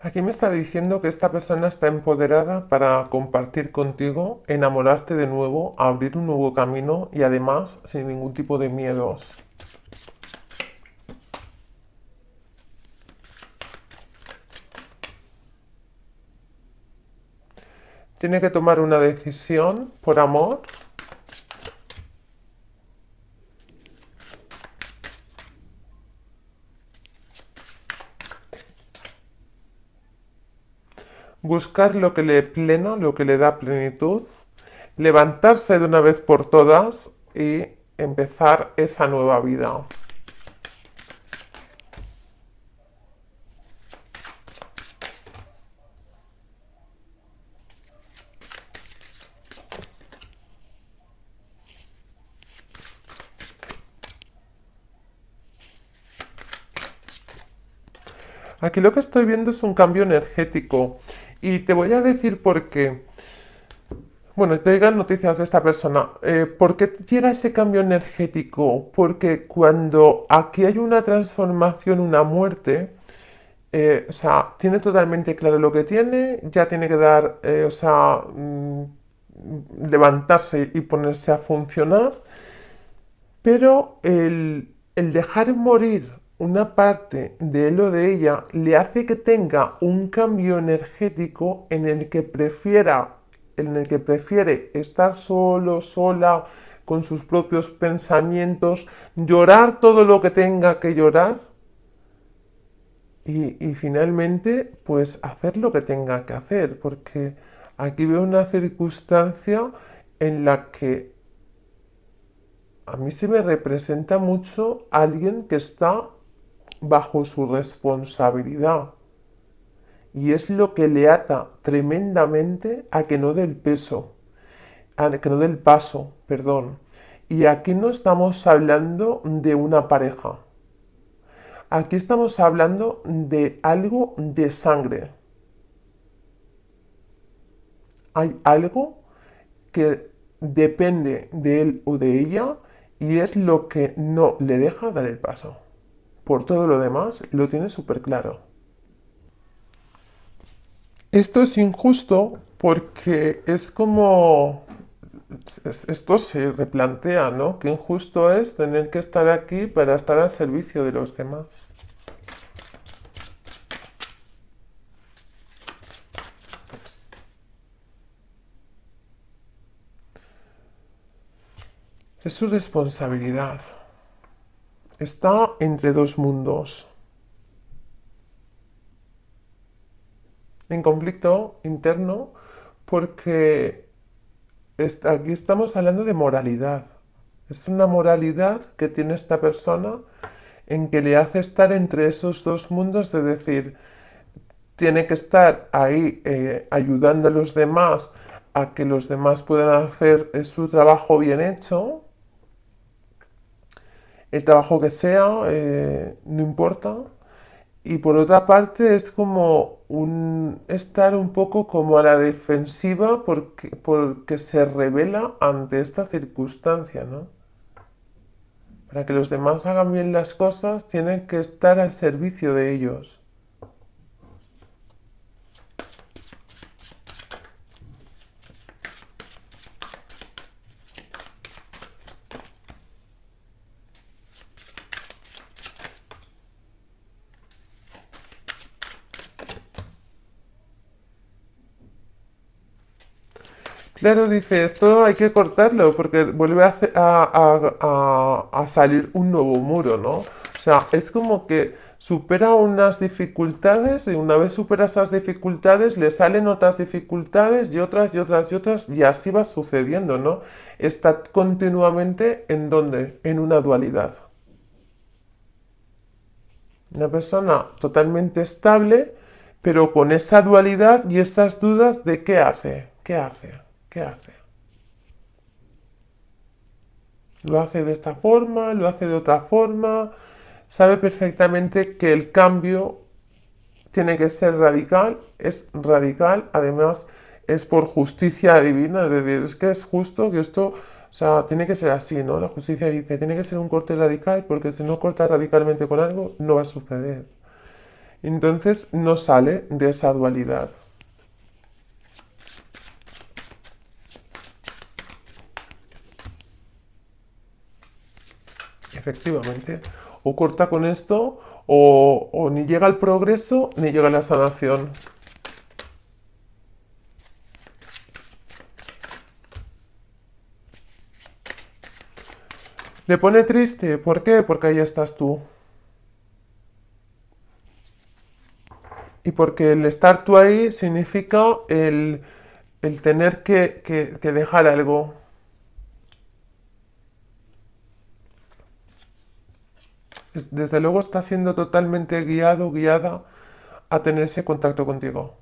Aquí me está diciendo que esta persona está empoderada para compartir contigo, enamorarte de nuevo, abrir un nuevo camino y además sin ningún tipo de miedos. Tiene que tomar una decisión por amor buscar lo que le pleno, lo que le da plenitud, levantarse de una vez por todas y empezar esa nueva vida. Aquí lo que estoy viendo es un cambio energético. Y te voy a decir por qué. Bueno, te digan noticias de esta persona. Eh, ¿Por qué llega ese cambio energético? Porque cuando aquí hay una transformación, una muerte, eh, o sea, tiene totalmente claro lo que tiene, ya tiene que dar, eh, o sea, mm, levantarse y ponerse a funcionar, pero el, el dejar morir una parte de lo de ella le hace que tenga un cambio energético en el que prefiera, en el que prefiere estar solo, sola, con sus propios pensamientos, llorar todo lo que tenga que llorar y, y finalmente pues hacer lo que tenga que hacer, porque aquí veo una circunstancia en la que a mí se me representa mucho alguien que está bajo su responsabilidad. Y es lo que le ata tremendamente a que no dé el peso, a que no dé el paso, perdón. Y aquí no estamos hablando de una pareja. Aquí estamos hablando de algo de sangre. Hay algo que depende de él o de ella y es lo que no le deja dar el paso. Por todo lo demás, lo tiene súper claro. Esto es injusto porque es como... Esto se replantea, ¿no? Qué injusto es tener que estar aquí para estar al servicio de los demás. Es su responsabilidad está entre dos mundos. En conflicto interno porque aquí estamos hablando de moralidad. Es una moralidad que tiene esta persona en que le hace estar entre esos dos mundos, es decir, tiene que estar ahí eh, ayudando a los demás a que los demás puedan hacer eh, su trabajo bien hecho, el trabajo que sea, eh, no importa. Y por otra parte es como un estar un poco como a la defensiva porque, porque se revela ante esta circunstancia, ¿no? Para que los demás hagan bien las cosas, tienen que estar al servicio de ellos. Claro, dice, esto hay que cortarlo porque vuelve a, salir un nuevo muro, ¿no? O sea, es como que supera unas dificultades y una vez supera esas dificultades le salen otras dificultades y otras y otras y otras y así va sucediendo, ¿no? Está continuamente en donde? En una dualidad. Una persona totalmente estable, pero con esa dualidad y esas dudas de qué hace, qué hace hace? Lo hace de esta forma, lo hace de otra forma, sabe perfectamente que el cambio tiene que ser radical, es radical, además es por justicia divina, es decir, es que es justo que esto, o sea, tiene que ser así, ¿no? La justicia dice, tiene que ser un corte radical, porque si no corta radicalmente con algo, no va a suceder. Entonces no sale de esa dualidad. efectivamente. O corta con esto, o, ni llega al progreso, ni llega a la sanación. Le pone triste. ¿Por qué? Porque ahí estás tú. Y porque el estar tú ahí significa el, tener que dejar algo. desde luego está siendo totalmente guiado, guiada a tener ese contacto contigo.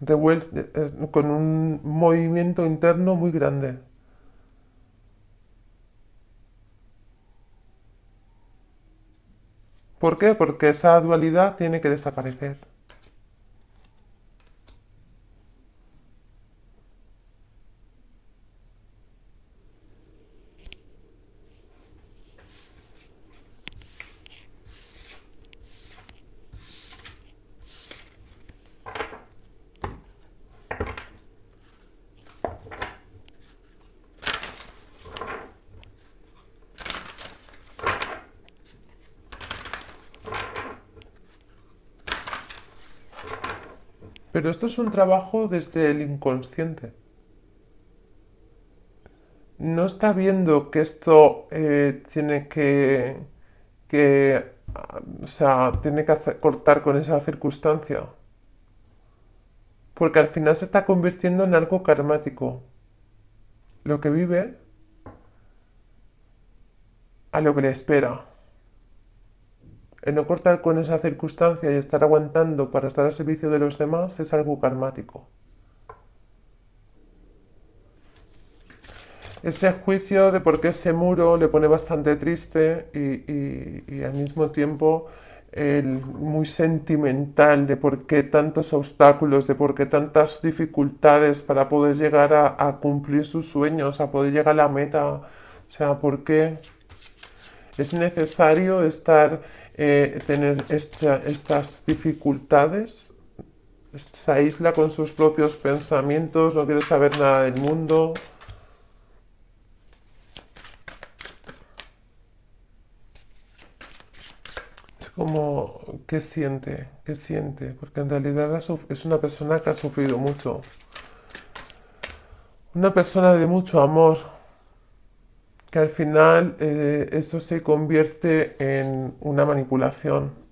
vuelta, con un movimiento interno muy grande. ¿Por qué? Porque esa dualidad tiene que desaparecer. Pero esto es un trabajo desde el inconsciente. No está viendo que esto eh, tiene que, que, tiene que cortar con esa circunstancia. Porque al final se está convirtiendo en algo karmático. Lo que vive a lo que le espera. El no cortar con esa circunstancia y estar aguantando para estar al servicio de los demás es algo karmático. Ese juicio de por qué ese muro le pone bastante triste y, al mismo tiempo el muy sentimental de por qué tantos obstáculos, de por qué tantas dificultades para poder llegar a, a, cumplir sus sueños, a poder llegar a la meta. O sea, por qué es necesario estar eh, tener estas dificultades. Se isla con sus propios pensamientos, no quiere saber nada del mundo. Es como, ¿qué siente? ¿Qué siente? Porque en realidad es una persona que ha sufrido mucho. Una persona de mucho amor, que al final eh, esto se convierte en una manipulación.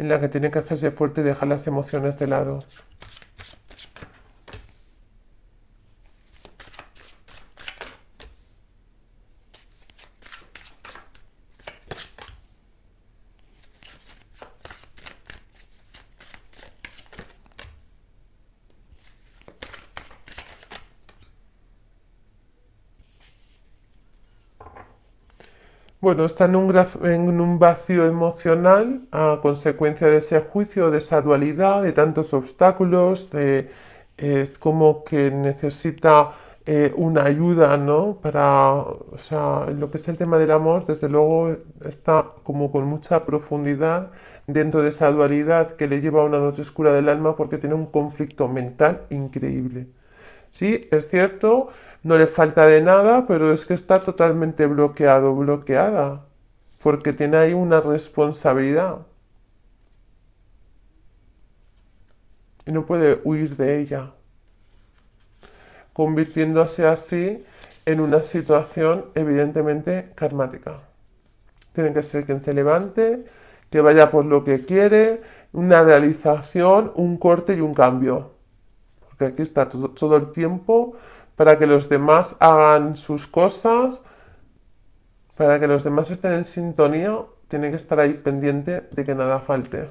en la que tiene que hacerse fuerte y dejar las emociones de lado. Bueno, está en un, vacío emocional a consecuencia de ese juicio, de esa dualidad, de tantos obstáculos, es como que necesita eh, una ayuda, ¿no? Para, o sea, lo que es el tema del amor, desde luego está como con mucha profundidad dentro de esa dualidad que le lleva a una noche oscura del alma porque tiene un conflicto mental increíble. Sí, es cierto no le falta de nada, pero es que está totalmente bloqueado, bloqueada, porque tiene ahí una responsabilidad. Y no puede huir de ella, convirtiéndose así en una situación evidentemente karmática. Tiene que ser quien se levante, que vaya por lo que quiere, una realización, un corte y un cambio. Porque aquí está todo, todo el tiempo para que los demás hagan sus cosas, para que los demás estén en sintonía, tiene que estar ahí pendiente de que nada falte.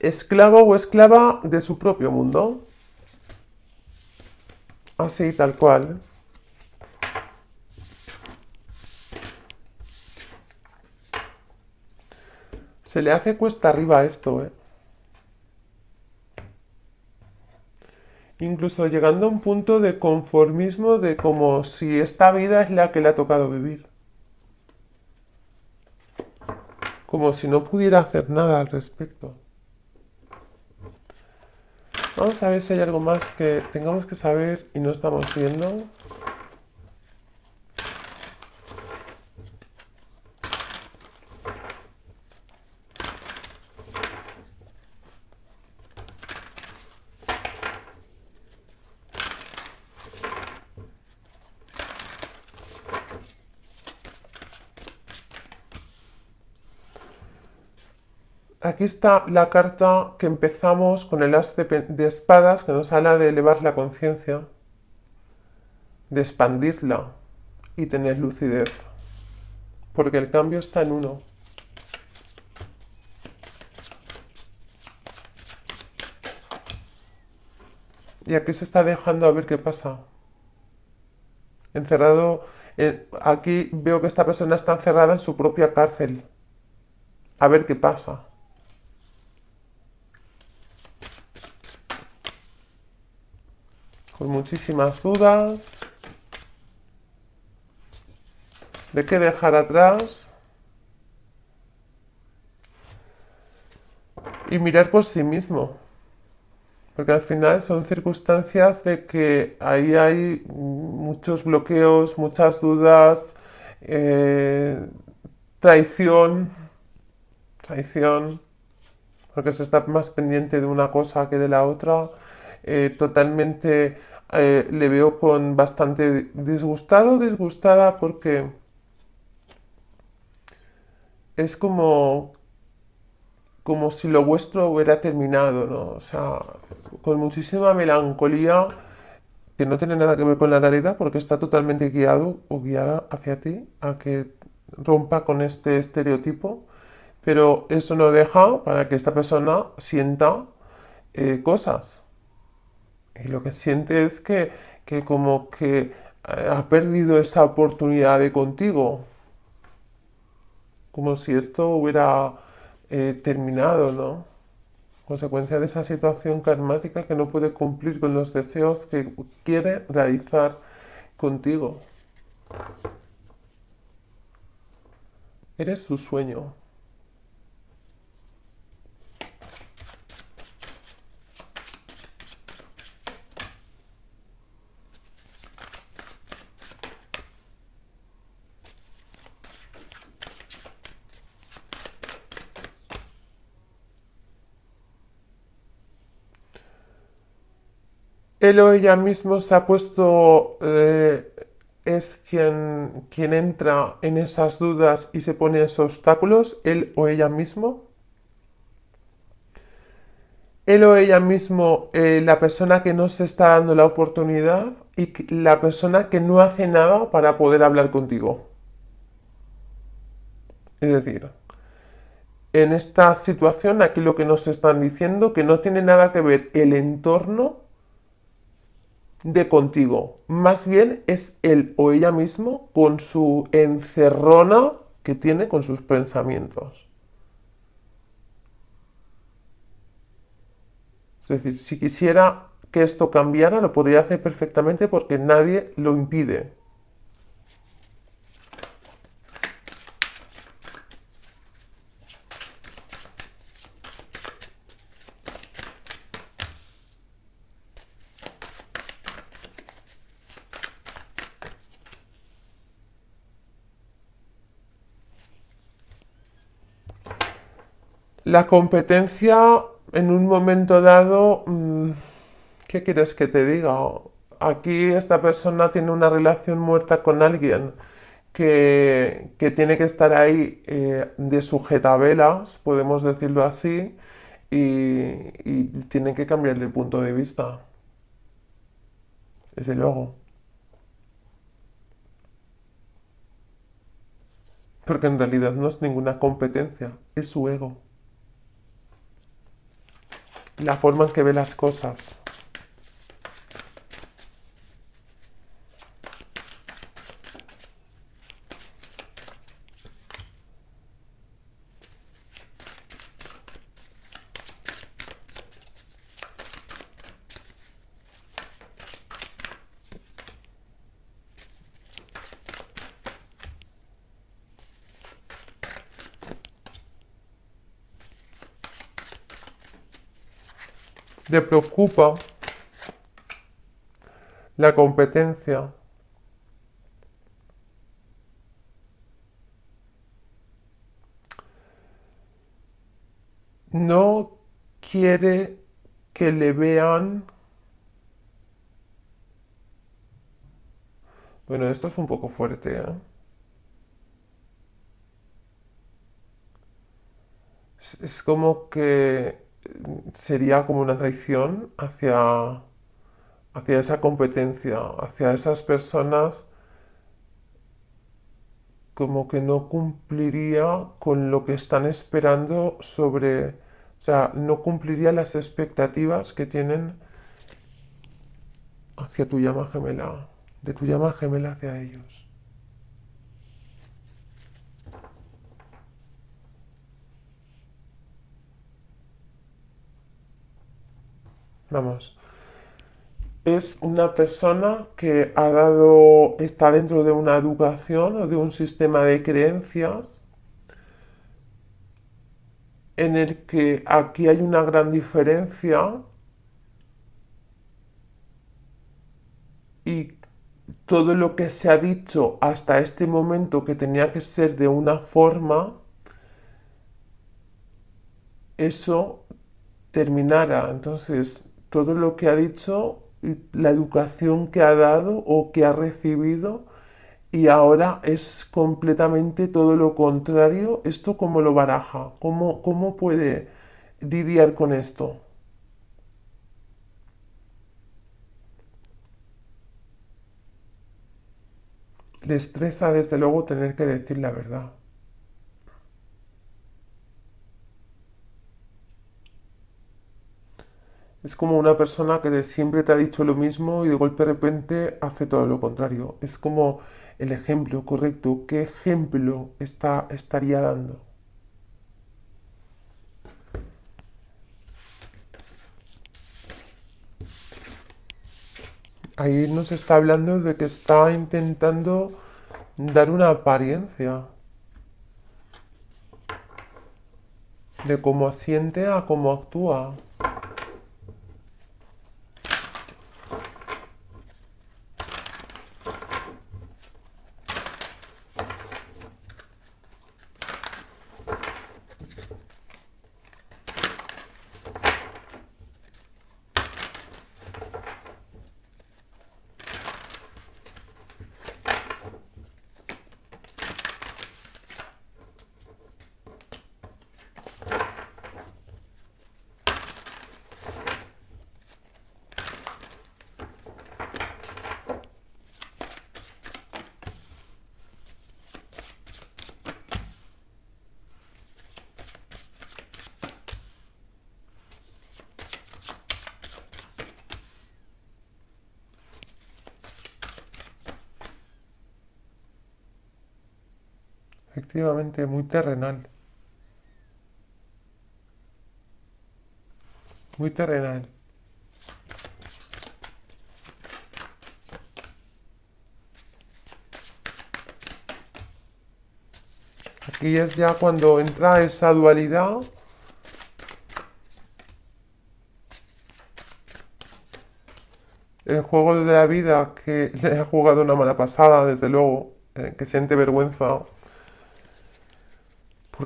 Esclavo o esclava de su propio mundo. Así, tal cual. Se le hace cuesta arriba esto, ¿eh? incluso llegando a un punto de conformismo de como si esta vida es la que le ha tocado vivir. Como si no pudiera hacer nada al respecto. Vamos a ver si hay algo más que tengamos que saber y no estamos viendo. aquí está la carta que empezamos con el as de, espadas que nos habla de elevar la conciencia, de expandirla y tener lucidez. Porque el cambio está en uno. Y aquí se está dejando a ver qué pasa. Encerrado, aquí veo que esta persona está encerrada en su propia cárcel. A ver qué pasa. Pues muchísimas dudas de qué dejar atrás y mirar por sí mismo. Porque al final son circunstancias de que ahí hay muchos bloqueos, muchas dudas, eh, traición, traición, porque se está más pendiente de una cosa que de la otra, eh, totalmente eh, le veo con bastante disgustado, disgustada porque es como como si lo vuestro hubiera terminado, ¿no? O sea, con muchísima melancolía que no tiene nada que ver con la realidad porque está totalmente guiado o guiada hacia ti a que rompa con este estereotipo, pero eso no deja para que esta persona sienta eh, cosas. Y lo que siente es que, como que eh, ha perdido esa oportunidad de contigo. Como si esto hubiera eh, terminado, ¿no? Consecuencia de esa situación karmática que no puede cumplir con los deseos que quiere realizar contigo. Eres su sueño. él o ella mismo se ha puesto, eh, es quien, quien entra en esas dudas y se pone esos obstáculos, él o ella mismo. Él o ella mismo, eh, la persona que no se está dando la oportunidad y la persona que no hace nada para poder hablar contigo. Es decir, en esta situación aquí lo que nos están diciendo que no tiene nada que ver el entorno de contigo. Más bien es él o ella mismo con su encerrona que tiene con sus pensamientos. Es decir, si quisiera que esto cambiara, lo podría hacer perfectamente porque nadie lo impide. La competencia en un momento dado, mm, ¿qué quieres que te diga? Aquí esta persona tiene una relación muerta con alguien que, tiene que estar ahí eh, de velas, podemos decirlo así, y, tiene que cambiar de punto de vista. Es el luego. Porque en realidad no es ninguna competencia, es su ego la forma en que ve las cosas. le preocupa la competencia. No quiere que le vean... Bueno, esto es un poco fuerte, ¿eh? es como que sería como una traición hacia, hacia esa competencia, hacia esas personas como que no cumpliría con lo que están esperando sobre, o sea, no cumpliría las expectativas que tienen hacia tu llama gemela, de tu llama gemela hacia ellos. vamos. Es una persona que ha dado, está dentro de una educación o de un sistema de creencias en el que aquí hay una gran diferencia y todo lo que se ha dicho hasta este momento que tenía que ser de una forma, eso terminara. Entonces, todo lo que ha dicho, la educación que ha dado o que ha recibido y ahora es completamente todo lo contrario. ¿Esto cómo lo baraja? ¿Cómo, cómo puede lidiar con esto? Le estresa desde luego tener que decir la verdad. Es como una persona que siempre te ha dicho lo mismo y de golpe de repente hace todo lo contrario. Es como el ejemplo correcto. ¿Qué ejemplo está, estaría dando? Ahí nos está hablando de que está intentando dar una apariencia de cómo asiente a cómo actúa. efectivamente muy terrenal. Muy terrenal. Aquí es ya cuando entra esa dualidad. El juego de la vida que le ha jugado una mala pasada, desde luego, eh, que siente vergüenza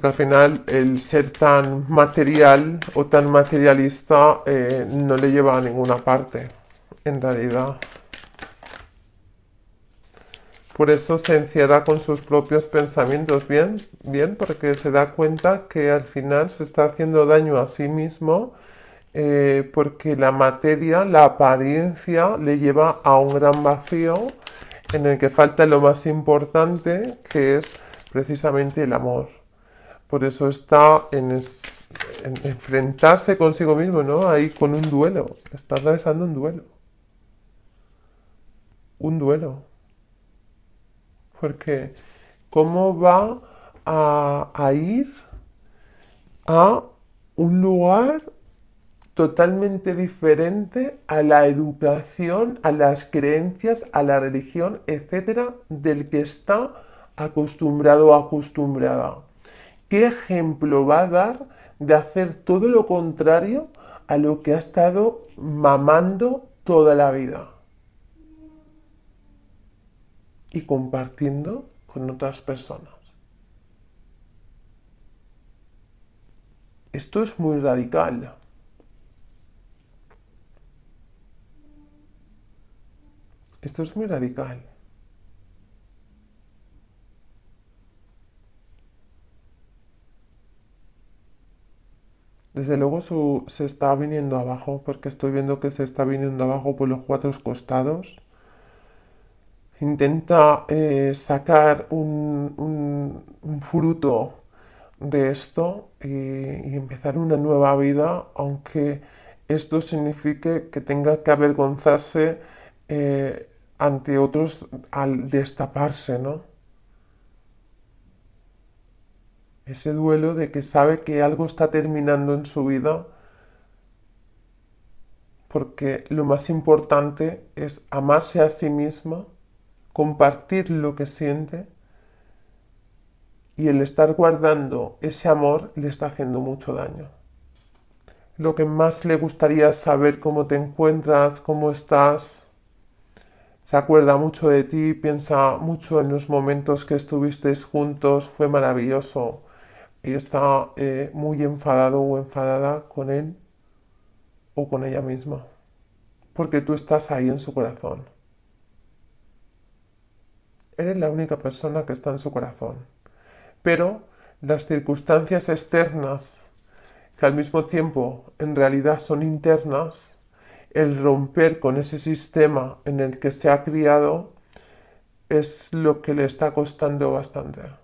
porque al final el ser tan material o tan materialista eh, no le lleva a ninguna parte, en realidad. Por eso se encierra con sus propios pensamientos, bien, bien, porque se da cuenta que al final se está haciendo daño a sí mismo, eh, porque la materia, la apariencia, le lleva a un gran vacío en el que falta lo más importante, que es precisamente el amor. Por eso está en, enfrentarse consigo mismo, ¿no? Ahí con un duelo. Está atravesando un duelo. Un duelo. Porque, ¿cómo va a, a ir a un lugar totalmente diferente a la educación, a las creencias, a la religión, etcétera, del que está acostumbrado o acostumbrada. ¿Qué ejemplo va a dar de hacer todo lo contrario a lo que ha estado mamando toda la vida? Y compartiendo con otras personas. Esto es muy radical. Esto es muy radical. Desde luego se está viniendo abajo, porque estoy viendo que se está viniendo abajo por los cuatro costados. Intenta eh, sacar un, fruto de esto eh, y, empezar una nueva vida, aunque esto signifique que tenga que avergonzarse eh, ante otros al destaparse, ¿no? ese duelo de que sabe que algo está terminando en su vida, porque lo más importante es amarse a sí misma, compartir lo que siente, y el estar guardando ese amor le está haciendo mucho daño. Lo que más le gustaría saber cómo te encuentras, cómo estás, se acuerda mucho de ti, piensa mucho en los momentos que estuvisteis juntos, fue maravilloso y está eh, muy enfadado o enfadada con él o con ella misma, porque tú estás ahí en su corazón. Eres la única persona que está en su corazón, pero las circunstancias externas, que al mismo tiempo en realidad son internas, el romper con ese sistema en el que se ha criado es lo que le está costando bastante.